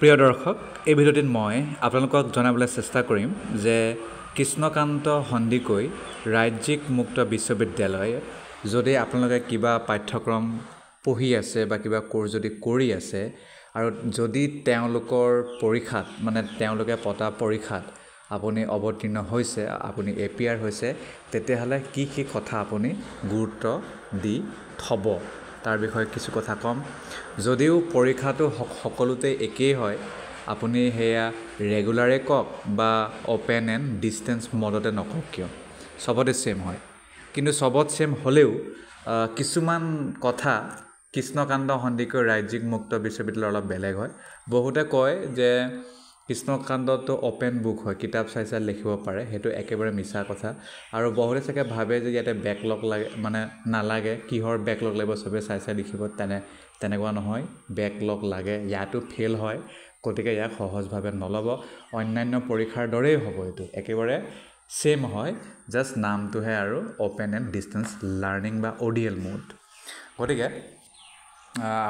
প্ৰিয় দৰ্শক এই ভিডিঅ'টিত মই আপোনালোকক জনাবলৈ চেষ্টা কৰিম যে কৃষ্ণকান্ত সন্দিকৈ ৰাজ্যিক মুক্ত বিশ্ববিদ্যালয় যদি আপোনালোকে কিবা পাঠ্যক্ৰম পঢ়ি আছে বা কিবা কোৰ্চ যদি কৰি আছে আৰু যদি তেওঁলোকৰ পৰীক্ষাত মানে তেওঁলোকে পতা পৰীক্ষাত আপুনি অৱতীৰ্ণ হৈছে আপুনি এ পি আৰ হৈছে তেতিয়াহ'লে কি কি কথা আপুনি গুৰুত্ব দি থ'ব তাৰ বিষয়ে কিছু কথা ক'ম যদিও পৰীক্ষাটো সকলোতে একেই হয় আপুনি সেয়া ৰেগুলাৰে কওক বা অ'পেন এণ্ড ডিষ্টেঞ্চ মদতে নকওক কিয় চবতে চেম হয় কিন্তু চবত চেম হ'লেও কিছুমান কথা কৃষ্ণকান্ত সন্দিকৈ ৰাজ্যিক মুক্ত বিশ্ববিদ্যালয়ৰ অলপ বেলেগ হয় বহুতে কয় যে কৃষ্ণকাণ্ডটো অ'পেন বুক হয় কিতাপ চাই চাই লিখিব পাৰে সেইটো একেবাৰে মিছা কথা আৰু বহুতে চাগে ভাবে যে ইয়াতে বেকলগ লাগে মানে নালাগে কিহৰ বেকলগ লাগিব চবে চাই চাই লিখিব তেনে তেনেকুৱা নহয় বেকলগ লাগে ইয়াতো ফেইল হয় গতিকে ইয়াক সহজভাৱে নল'ব অন্যান্য পৰীক্ষাৰ দৰেই হ'ব এইটো একেবাৰে ছেম হয় জাষ্ট নামটোহে আৰু অ'পেন এণ্ড ডিষ্টেঞ্চ লাৰ্ণিং বা অডিয়েল মুড গতিকে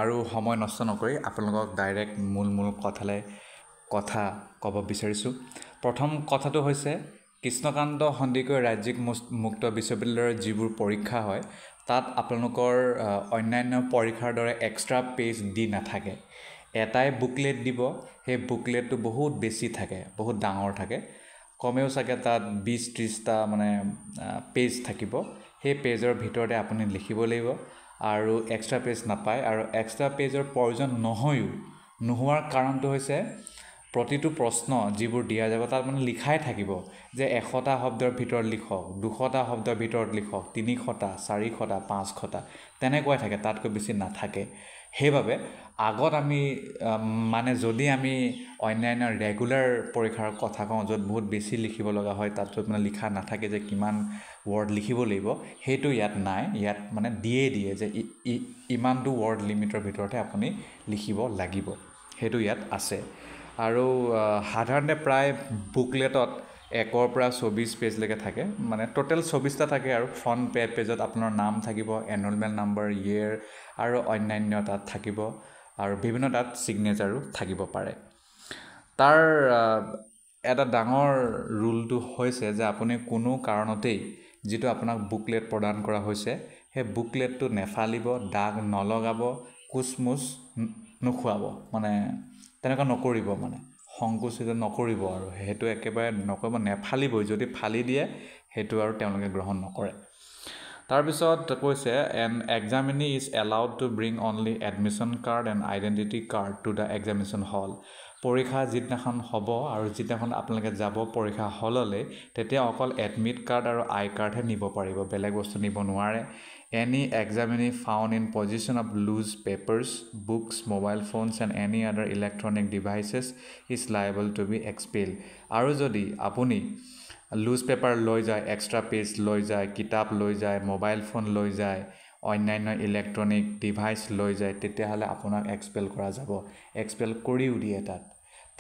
আৰু সময় নষ্ট নকৰি আপোনালোকক ডাইৰেক্ট মূল মূল কথালৈ কথা ক'ব বিচাৰিছোঁ প্ৰথম কথাটো হৈছে কৃষ্ণকান্ত সন্দিকৈ ৰাজ্যিক মুক্ত বিশ্ববিদ্যালয়ৰ যিবোৰ পৰীক্ষা হয় তাত আপোনালোকৰ অন্যান্য পৰীক্ষাৰ দৰে এক্সট্ৰা পেজ দি নাথাকে এটাই বুকলেট দিব সেই বুকলেটটো বহুত বেছি থাকে বহুত ডাঙৰ থাকে কমেও চাগে তাত বিছ ত্ৰিছটা মানে পেজ থাকিব সেই পেজৰ ভিতৰতে আপুনি লিখিব লাগিব আৰু এক্সট্ৰা পেজ নাপায় আৰু এক্সট্ৰা পেজৰ প্ৰয়োজন নহয়ো নোহোৱাৰ কাৰণটো হৈছে প্ৰতিটো প্ৰশ্ন যিবোৰ দিয়া যাব তাত মানে লিখাই থাকিব যে এশটা শব্দৰ ভিতৰত লিখক দুশটা শব্দৰ ভিতৰত লিখক তিনিশটা চাৰিশটা পাঁচশটা তেনেকুৱাই থাকে তাতকৈ বেছি নাথাকে সেইবাবে আগত আমি মানে যদি আমি অন্যান্য ৰেগুলাৰ পৰীক্ষাৰ কথা কওঁ য'ত বহুত বেছি লিখিব লগা হয় তাত য'ত মানে লিখা নাথাকে যে কিমান ৱৰ্ড লিখিব লাগিব সেইটো ইয়াত নাই ইয়াত মানে দিয়ে দিয়ে যে ইমানটো ৱৰ্ড লিমিটৰ ভিতৰতে আপুনি লিখিব লাগিব সেইটো ইয়াত আছে আৰু সাধাৰণতে প্ৰায় বুকলেটত একৰ পৰা চৌবিছ পেজলৈকে থাকে মানে ট'টেল চৌবিছটা থাকে আৰু ফ্ৰণ্ট পে পেজত আপোনাৰ নাম থাকিব এনৰোলমেণ্ট নাম্বাৰ ইয়েৰ আৰু অন্যান্য তাত থাকিব আৰু বিভিন্ন তাত ছিগনেচাৰো থাকিব পাৰে তাৰ এটা ডাঙৰ ৰুলটো হৈছে যে আপুনি কোনো কাৰণতেই যিটো আপোনাক বুকলেট প্ৰদান কৰা হৈছে সেই বুকলেটটো নেফালিব দাগ নলগাব কোচ মোচ নোখোৱাব মানে তেনেকুৱা নকৰিব মানে সংকুচিত নকৰিব আৰু সেইটো একেবাৰে নকৰিব নেফালিবই যদি ফালি দিয়ে সেইটো আৰু তেওঁলোকে গ্ৰহণ নকৰে তাৰপিছত কৈছে and examinee is allowed to bring only admission card and identity card to the examination hall পৰীক্ষা যিদিনাখন হ'ব আৰু যিদিনাখন আপোনালোকে যাব পৰীক্ষা হললৈ তেতিয়া অকল এডমিট কাৰ্ড আৰু আই কাৰ্ডহে নিব পাৰিব বেলেগ বস্তু নিব নোৱাৰে any examinee found in position of loose papers books mobile phones and any other electronic devices is liable to be expelled aru jodi apuni loose paper loi jay extra page loi jay kitab loi jay mobile phone loi jay অন্যান্য electronic device লৈ যায় তেতিয়াহ'লে আপোনাক expel কৰা যাব expel কৰিও দিয়ে তাত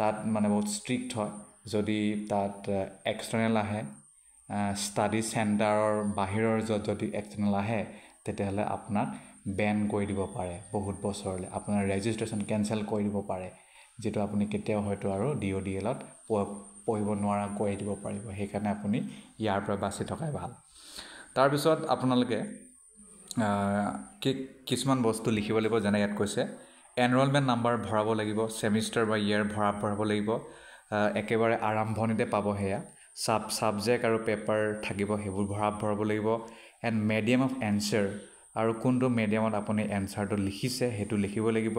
তাত মানে বহুত ষ্ট্ৰিক্ট হয় যদি তাত এক্সটাৰ্নেল আহে ষ্টাডি চেণ্টাৰৰ বাহিৰৰ য'ত যদি এক্সটাৰ্নেল আহে তেতিয়াহ'লে আপোনাক বেন কৰি দিব পাৰে বহুত বছৰলৈ আপোনাৰ ৰেজিষ্ট্ৰেশ্যন কেঞ্চেল কৰি দিব পাৰে যিটো আপুনি কেতিয়াও হয়তো আৰু ডি অ' ডি এলত পঢ়িব নোৱাৰা কৰি দিব পাৰিব সেইকাৰণে আপুনি ইয়াৰ পৰা বাছি থকাই ভাল তাৰপিছত আপোনালোকে কি কিছুমান বস্তু লিখিব লাগিব যেনে ইয়াত কৈছে এনৰলমেণ্ট নাম্বাৰ ভৰাব লাগিব ছেমিষ্টাৰ বা ইয়েৰ ভৰা ভৰাব লাগিব একেবাৰে আৰম্ভণিতে পাব সেয়া ছাব ছাবজেক্ট আৰু পেপাৰ থাকিব সেইবোৰ ভৰাব ভৰাব লাগিব এণ্ড মেডিয়াম অফ এনচাৰ আৰু কোনটো মেডিয়ামত আপুনি এনচাৰটো লিখিছে সেইটো লিখিব লাগিব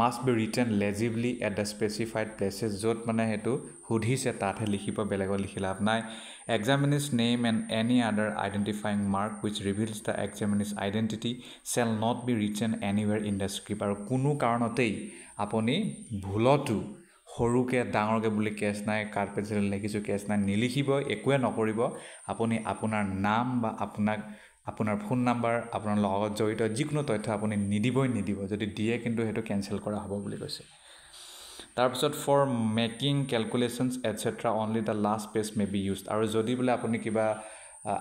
must be written legibly at the specified places য'ত মানে সেইটো সুধিছে তাতহে লিখিব বেলেগত লিখি লাভ নাই examinees name and any other identifying mark which reveals the examinee's identity shall not be written anywhere in the script আৰু কোনো কাৰণতেই আপুনি ভুলতো সৰুকৈ ডাঙৰকৈ বুলি কেচ নাই কাঠ পেঞ্চিল লিখিছোঁ কেচ নাই নিলিখিব একোৱে নকৰিব আপুনি আপোনাৰ নাম বা আপোনাক আপোনাৰ ফোন নাম্বাৰ আপোনাৰ লগত জড়িত যিকোনো তথ্য আপুনি নিদিবই নিদিব যদি দিয়ে কিন্তু সেইটো কেঞ্চেল কৰা হ'ব বুলি কৈছে তাৰপিছত for making calculations etcetera only the last page may be use আৰু যদি বোলে আপুনি কিবা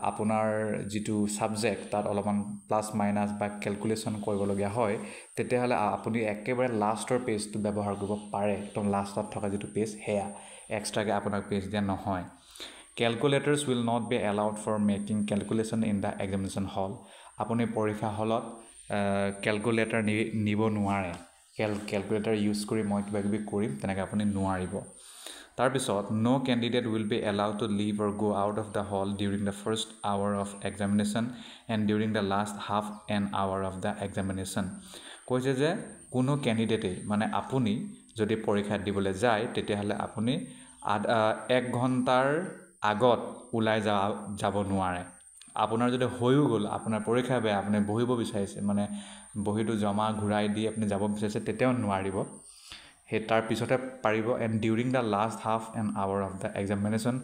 আপোনাৰ যিটো ছাবজেক্ট তাত অলপমান প্লাছ মাইনাছ বা কেলকুলেশ্যন কৰিবলগীয়া হয় তেতিয়াহ'লে আপুনি একেবাৰে লাষ্টৰ পেজটো ব্যৱহাৰ কৰিব পাৰে একদম লাষ্টত থকা যিটো পেজ সেয়া এক্সট্ৰাকৈ আপোনাক পেজ দিয়া নহয় calculators will not be allowed for making calculation in the examination hall আপুনি পৰীক্ষা হলত কেলকুলেটাৰ নিব নোৱাৰে কেল কেলকুলেটাৰ ইউজ কৰি মই কিবা কিবি কৰিম তেনেকৈ আপুনি নোৱাৰিব তাৰপিছত no' candidate will be allowed to leave or go' out of the hall during the first hour of examination and during the last half an hour of the examination কৈছে যে কোনো কেণ্ডিডেটেই মানে আপুনি যদি পৰীক্ষাত দিবলৈ যায় তেতিয়াহ'লে আপুনি আধা এক ঘণ্টাৰ আগত ওলাই যা যাব নোৱাৰে আপোনাৰ যদি হৈও গ'ল আপোনাৰ পৰীক্ষা বেয়া আপুনি বহিব বিচাৰিছে মানে বহীটো জমা ঘূৰাই দি আপুনি যাব বিচাৰিছে তেতিয়াও নোৱাৰিব সেই তাৰপিছতে পাৰিব and during the last half an hour of the examination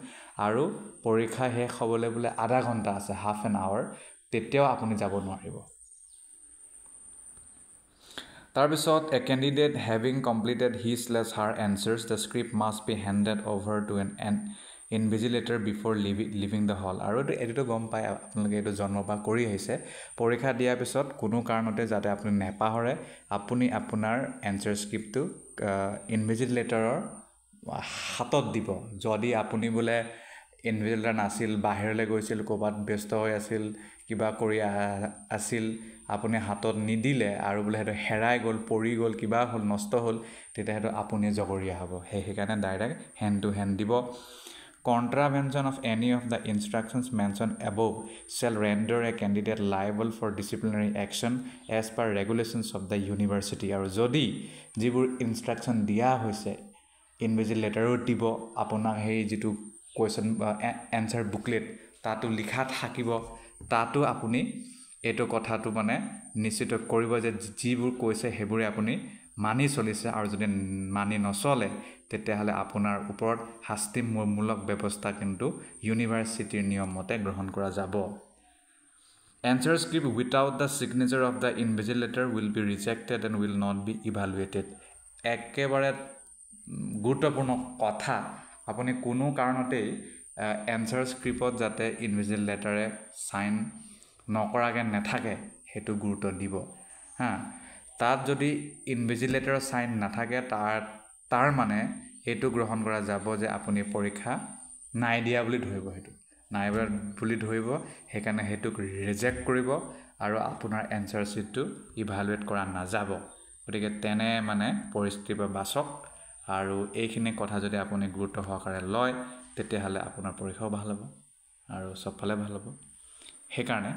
আৰু পৰীক্ষা শেষ হ'বলৈ বোলে আধা ঘণ্টা আছে হাফ এন আৱাৰ তেতিয়াও আপুনি যাব নোৱাৰিব তাৰপিছত a candidate having completed his less her answers the script must be handed over to an an in invigilator before leave leaving the hall আৰু এইটো এইটোতো গম পায় আপোনালোকে এইটো জন্মৰ পৰা কৰি আহিছে পৰীক্ষা দিয়াৰ পিছত কোনো কাৰণতে যাতে আপুনি নেপাহৰে আপুনি আপোনাৰ এনচাৰ স্ক্ৰিপ্টটো ইনভিজিট হাতত দিব যদি আপুনি বোলে ইনভিজিট নাছিল বাহিৰলৈ গৈছিল ক'ৰবাত ব্যস্ত হৈ আছিল কিবা কৰি আছিল আপুনি হাতত নিদিলে আৰু বোলে সেইটো হেৰাই গ'ল পৰি গ'ল কিবা হ'ল নষ্ট হ'ল তেতিয়া সেইটো আপুনি জগৰীয়া হ'ব সেই সেইকাৰণে ডাইৰেক্ট হেণ্ড টু হেণ্ড দিব contravention of any of the instructions mentioned above shall render a candidate liable for disciplinary action as per regulations of the university আৰু যদি যিবোৰ ইনষ্ট্ৰাকশ্যন দিয়া হৈছে ইনভিজিল লেটাৰো দিব আপোনাক সেই যিটো কুৱেশ্যন এনচাৰ বুকলেট তাতো লিখা থাকিব তাতো আপুনি এইটো কথাটো মানে নিশ্চিত কৰিব যে যিবোৰ কৈছে সেইবোৰে আপুনি মানি চলিছে আৰু যদি মানি নচলে তেতিয়াহ'লে আপোনাৰ ওপৰত শাস্তিমূলক ব্যৱস্থা কিন্তু ইউনিভাৰ্চিটিৰ নিয়ম মতে গ্ৰহণ কৰা যাব answer script without the signature of the invigilator will be rejected and will not be evaluated একেবাৰে গুৰুত্বপূৰ্ণ কথা আপুনি কোনো কাৰণতেই এনচাৰ স্ক্ৰিপ্টত যাতে ইনভিজিল লেটাৰে ছাইন নকৰাকৈ নাথাকে সেইটো গুৰুত্ব দিব হা তাত যদি ইনভিজিল লেটাৰৰ ছাইন নাথাকে তাৰ তাৰ মানে এইটো গ্ৰহণ কৰা যাব যে আপুনি পৰীক্ষা নাই দিয়া বুলি ধৰিব সেইটো নাই বুলি ধৰিব সেইকাৰণে সেইটোক ৰিজেক্ট কৰিব আৰু আপোনাৰ এনচাৰ শ্বিটটো ইভালুৱেট কৰা নাযাব গতিকে তেনে মানে পৰিস্থিতিৰ পৰা বাচক আৰু এইখিনি কথা যদি আপুনি গুৰুত্ব সহকাৰে লয় তেতিয়াহ'লে আপোনাৰ পৰীক্ষাও ভাল হ'ব আৰু চবফালে ভাল হ'ব সেইকাৰণে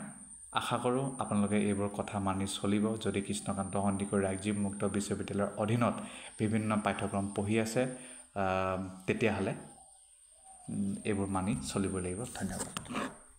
আশা কৰোঁ আপোনালোকে এইবোৰ কথা মানি চলিব যদি কৃষ্ণকান্ত সন্দিকৈ ৰাজ্যিক মুক্ত বিশ্ববিদ্যালয়ৰ অধীনত বিভিন্ন পাঠ্যক্ৰম পঢ়ি আছে তেতিয়াহ'লে এইবোৰ মানি চলিব লাগিব ধন্যবাদ